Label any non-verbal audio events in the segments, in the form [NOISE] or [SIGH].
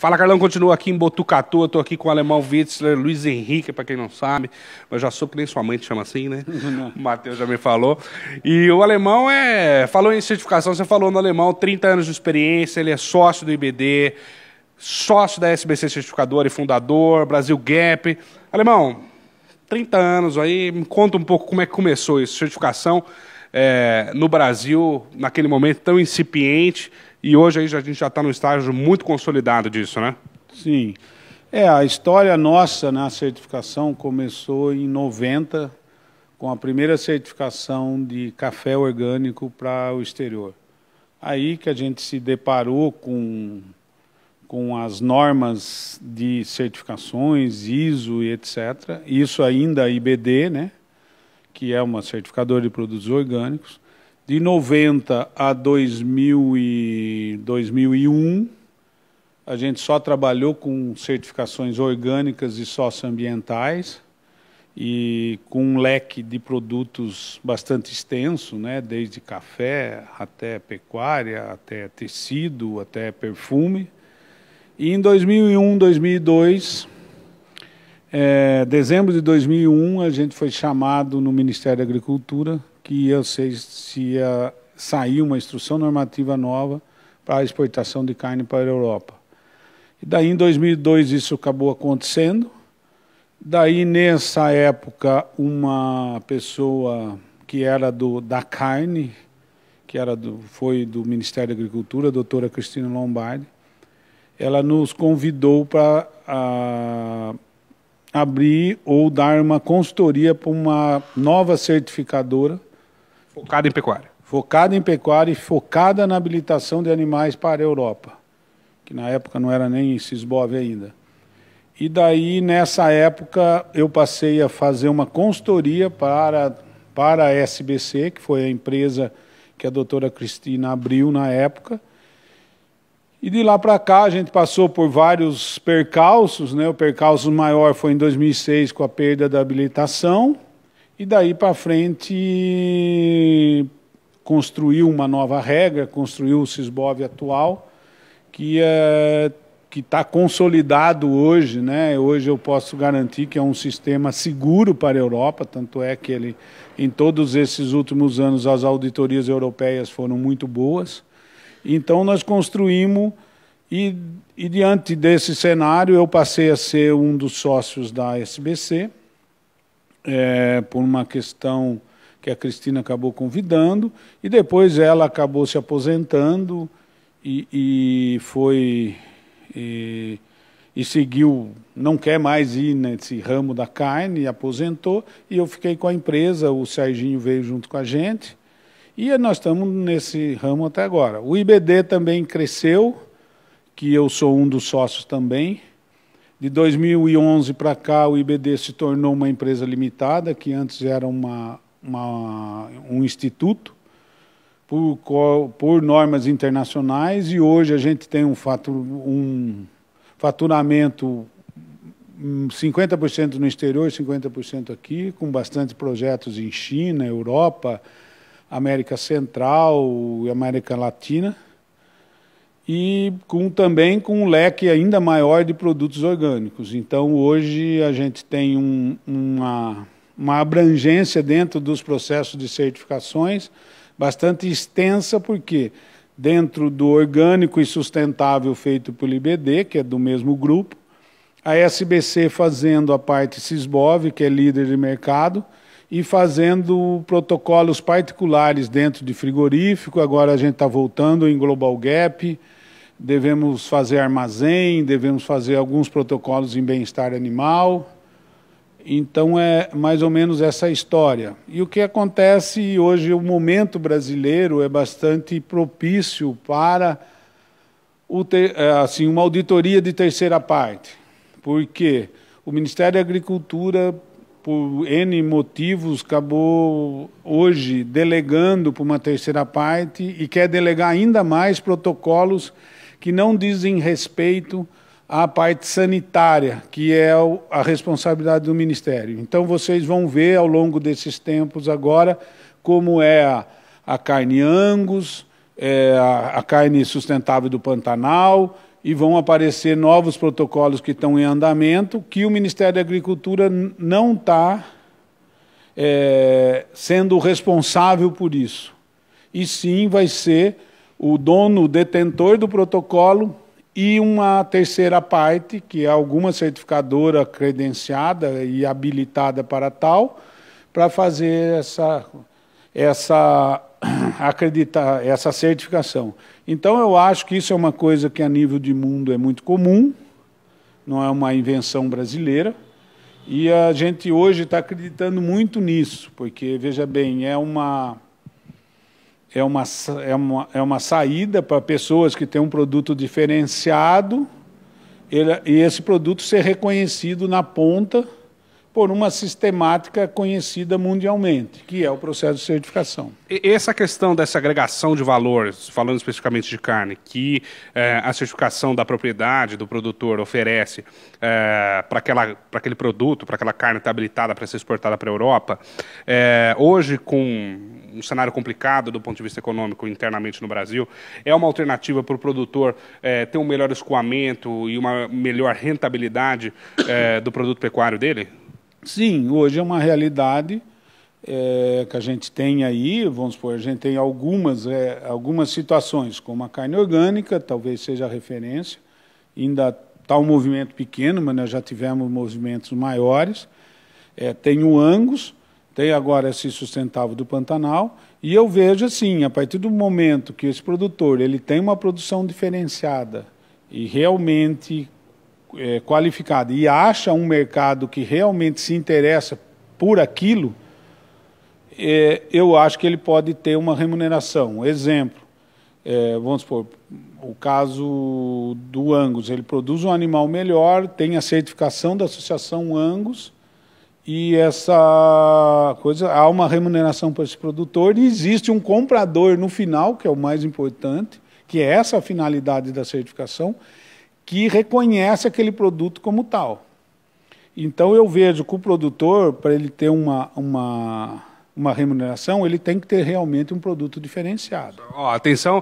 Fala Carlão, continua aqui em Botucatu. Eu tô aqui com o alemão Witzler, Luiz Henrique, para quem não sabe. Mas já sou que nem sua mãe te chama assim, né? [LAUGHS] o Matheus já me falou. E o alemão é. Falou em certificação, você falou no alemão, 30 anos de experiência, ele é sócio do IBD, sócio da SBC Certificador e fundador, Brasil Gap. Alemão, 30 anos aí, me conta um pouco como é que começou isso, certificação é, no Brasil, naquele momento tão incipiente, e hoje aí a gente já está num estágio muito consolidado disso, né? Sim. É, a história nossa na certificação começou em 90, com a primeira certificação de café orgânico para o exterior. Aí que a gente se deparou com, com as normas de certificações, ISO e etc. Isso ainda IBD, né? que é uma certificadora de produtos orgânicos. De 90 a 2000 e 2001, a gente só trabalhou com certificações orgânicas e socioambientais e com um leque de produtos bastante extenso, né, desde café até pecuária, até tecido, até perfume. E em 2001, 2002, é, dezembro de 2001, a gente foi chamado no Ministério da Agricultura que ia, sei se ia sair uma instrução normativa nova para a exportação de carne para a Europa. E daí, em 2002, isso acabou acontecendo. Daí, nessa época, uma pessoa que era do, da carne, que era do, foi do Ministério da Agricultura, a doutora Cristina Lombardi, ela nos convidou para abrir ou dar uma consultoria para uma nova certificadora. Focada em pecuária. Focada em pecuária e focada na habilitação de animais para a Europa, que na época não era nem Sisbov ainda. E daí, nessa época, eu passei a fazer uma consultoria para, para a SBC, que foi a empresa que a doutora Cristina abriu na época, e de lá para cá a gente passou por vários percalços, né? O percalço maior foi em 2006 com a perda da habilitação e daí para frente construiu uma nova regra, construiu o Sisbov atual que é, que está consolidado hoje, né? Hoje eu posso garantir que é um sistema seguro para a Europa, tanto é que ele, em todos esses últimos anos, as auditorias europeias foram muito boas. Então nós construímos e, e diante desse cenário eu passei a ser um dos sócios da SBC é, por uma questão que a Cristina acabou convidando e depois ela acabou se aposentando e, e foi e, e, seguiu não quer mais ir nesse ramo da carne aposentou e eu fiquei com a empresa o Serginho veio junto com a gente e nós estamos nesse ramo até agora. O IBD também cresceu, que eu sou um dos sócios também. De 2011 para cá, o IBD se tornou uma empresa limitada, que antes era uma, uma um instituto, por, por, normas internacionais, e hoje a gente tem um, fatur, um faturamento 50% hum, no exterior, 50% aqui, com bastante projetos em China, Europa, América Central e América Latina, e com, também com um leque ainda maior de produtos orgânicos. Então, hoje, a gente tem um, uma, uma abrangência dentro dos processos de certificações bastante extensa, porque dentro do orgânico e sustentável feito pelo IBD, que é do mesmo grupo, a SBC fazendo a parte Sisbov, que é líder de mercado, e fazendo protocolos particulares dentro de frigorífico. Agora a gente está voltando em Global Gap, devemos fazer armazém, devemos fazer alguns protocolos em bem-estar animal. Então é mais ou menos essa história. E o que acontece hoje, o momento brasileiro é bastante propício para ter, é, assim, uma auditoria de terceira parte, porque o Ministério da Agricultura por N motivos, acabou hoje delegando para uma terceira parte e quer delegar ainda mais protocolos que não dizem respeito à parte sanitária, que é a responsabilidade do Ministério. Então, vocês vão ver ao longo desses tempos agora como é a, a carne angus, é a, a carne sustentável do Pantanal, e vão aparecer novos protocolos que estão em andamento, que o Ministério da Agricultura não está é, sendo responsável por isso. E sim vai ser o dono, detentor do protocolo e uma terceira parte, que é alguma certificadora credenciada e habilitada para tal, para fazer essa, essa [CLEARS THROAT] acreditar essa certificação. Então eu acho que isso é uma coisa que a nível de mundo é muito comum, não é uma invenção brasileira. E a gente hoje está acreditando muito nisso, porque, veja bem, é uma, é uma, é uma, é uma saída para pessoas que têm um produto diferenciado ele, e esse produto ser reconhecido na ponta por uma sistemática conhecida mundialmente, que é o processo de certificação. E essa questão dessa agregação de valores, falando especificamente de carne, que eh, a certificação da propriedade do produtor oferece eh, para aquele produto, para aquela carne estar tá habilitada para ser exportada para a Europa, eh, hoje, com um cenário complicado do ponto de vista econômico internamente no Brasil, é uma alternativa para o produtor ter um melhor escoamento e uma melhor rentabilidade do produto pecuário dele? Sim, hoje é uma realidade é, que a gente tem aí, vamos supor, a gente tem algumas, é, algumas situações, como a carne orgânica, talvez seja a referência, ainda está um movimento pequeno, mas nós já tivemos movimentos maiores. É, tem o Angus, tem agora esse sustentável do Pantanal, e eu vejo assim, a partir do momento que esse produtor ele tem uma produção diferenciada e realmente é, qualificado e acha um mercado que realmente se interessa por aquilo, é, eu acho que ele pode ter uma remuneração. Exemplo, é, vamos supor, o caso do Angus, ele produz um animal melhor, tem a certificação da associação Angus, e essa coisa, há uma remuneração para esse produtor, e existe um comprador no final, que é o mais importante, que é essa a finalidade da certificação, que reconhece aquele produto como tal. Então eu vejo que o produtor, para ele ter uma, uma, uma remuneração, ele tem que ter realmente um produto diferenciado. Ó, atenção,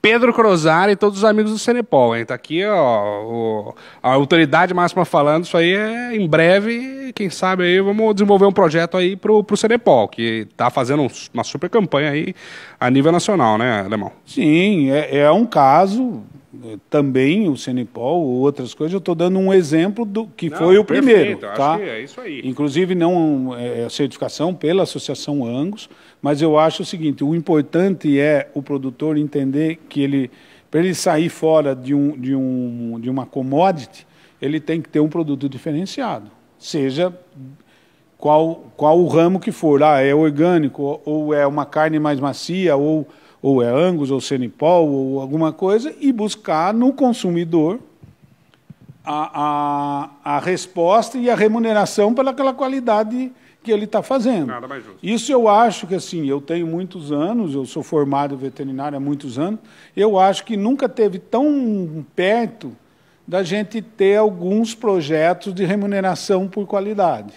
Pedro Crozari e todos os amigos do Cenepol, hein? Está aqui, ó, o, a autoridade máxima falando, isso aí é em breve, quem sabe aí vamos desenvolver um projeto aí para o Cenepol, que está fazendo uma super campanha aí a nível nacional, né, Alemão? Sim, é, é um caso é, também o Senipol ou outras coisas, eu estou dando um exemplo do que não, foi o perfeito, primeiro. tá? é isso aí. Inclusive, não é, é certificação pela Associação Angus, mas eu acho o seguinte: o importante é o produtor entender que ele, para ele sair fora de, um, de, um, de uma commodity, ele tem que ter um produto diferenciado. Seja qual, qual o ramo que for, ah, é orgânico, ou é uma carne mais macia, ou ou é Angus, ou Senipol, ou alguma coisa, e buscar no consumidor a, a, a resposta e a remuneração pelaquela qualidade que ele está fazendo. Nada mais justo. Isso eu acho que, assim, eu tenho muitos anos, eu sou formado veterinário há muitos anos, eu acho que nunca teve tão perto da gente ter alguns projetos de remuneração por qualidade.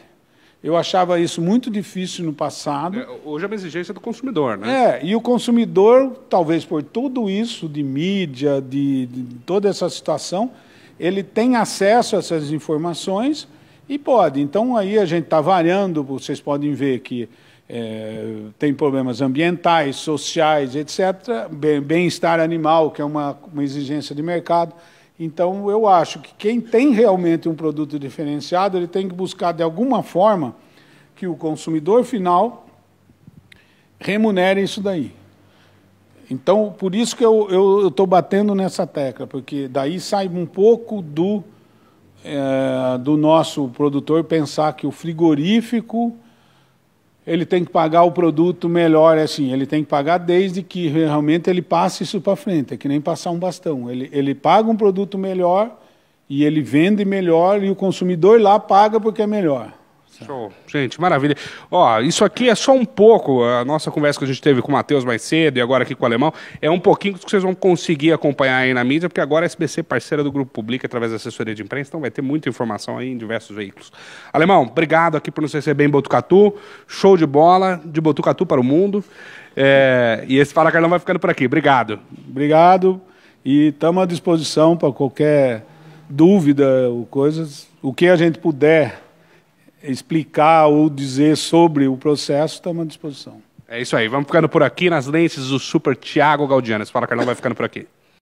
Eu achava isso muito difícil no passado. É, hoje é uma exigência do consumidor, né? É, e o consumidor, talvez por tudo isso de mídia, de, de toda essa situação, ele tem acesso a essas informações e pode. Então aí a gente está variando, vocês podem ver que é, tem problemas ambientais, sociais, etc. Bem-estar animal, que é uma, uma exigência de mercado. Então, eu acho que quem tem realmente um produto diferenciado, ele tem que buscar de alguma forma que o consumidor final remunere isso daí. Então, por isso que eu estou batendo nessa tecla, porque daí sai um pouco do, é, do nosso produtor pensar que o frigorífico ele tem que pagar o produto melhor, é assim, ele tem que pagar desde que realmente ele passe isso para frente, é que nem passar um bastão. Ele, ele paga um produto melhor e ele vende melhor e o consumidor lá paga porque é melhor. Show. Gente, maravilha. Ó, isso aqui é só um pouco, a nossa conversa que a gente teve com o Matheus mais cedo e agora aqui com o Alemão, é um pouquinho que vocês vão conseguir acompanhar aí na mídia, porque agora a SBC parceira do Grupo Publica através da assessoria de imprensa, então vai ter muita informação aí em diversos veículos. Alemão, obrigado aqui por nos receber em Botucatu, show de bola, de Botucatu para o mundo, é, e esse Fala Carlão vai ficando por aqui, obrigado. Obrigado, e estamos à disposição para qualquer dúvida ou coisas, o que a gente puder explicar ou dizer sobre o processo, estamos à disposição. É isso aí. Vamos ficando por aqui nas lentes do Super Tiago Galdianes. Fala, Carlão, vai ficando por aqui.